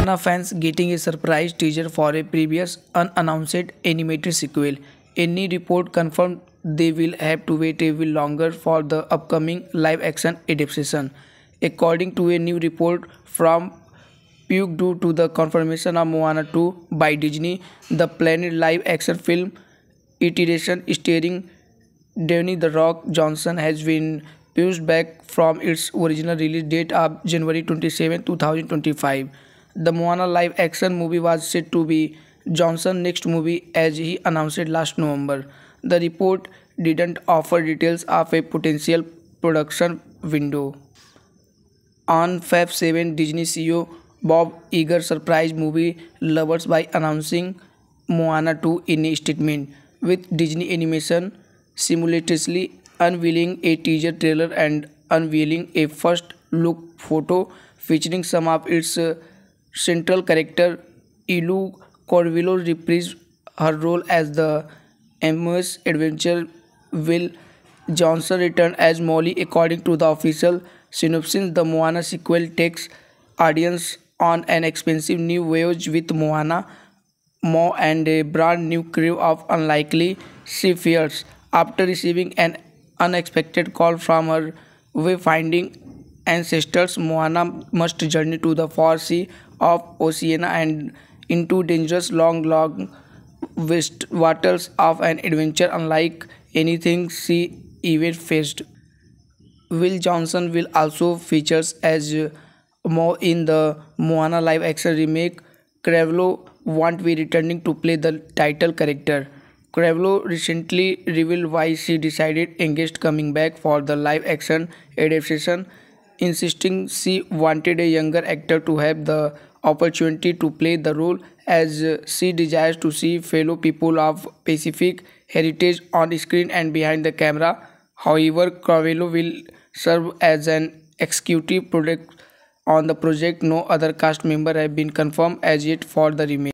Moana fans getting a surprise teaser for a previous unannounced animated sequel. Any report confirmed they will have to wait a while longer for the upcoming live-action adaptation. According to a new report from Puke due to the confirmation of Moana 2 by Disney, the planned live-action film iteration starring Dwayne The Rock Johnson has been pushed back from its original release date of January 27, 2025. The Moana live action movie was said to be Johnson's next movie as he announced it last November. The report didn't offer details of a potential production window. On Feb 7, Disney CEO Bob Iger surprised movie lovers by announcing Moana 2 in a statement, with Disney Animation simultaneously unveiling a teaser trailer and unveiling a first look photo featuring some of its central character Ilu Corvillo reprised her role as the MS adventure Will Johnson returned as Molly according to the official synopsis the Moana sequel takes audience on an expensive new voyage with Moana Mo and a brand new crew of unlikely seafarers after receiving an unexpected call from her wayfinding ancestors Moana must journey to the far sea of Oceania and into dangerous long long west waters of an adventure unlike anything she ever faced. Will Johnson will also features as Mo in the Moana live action remake. Cravelo won't be returning to play the title character. Cravelo recently revealed why she decided against coming back for the live action adaptation insisting she wanted a younger actor to have the opportunity to play the role as she desires to see fellow people of Pacific heritage on screen and behind the camera. However, Cravello will serve as an executive producer on the project. No other cast member have been confirmed as yet for the remake.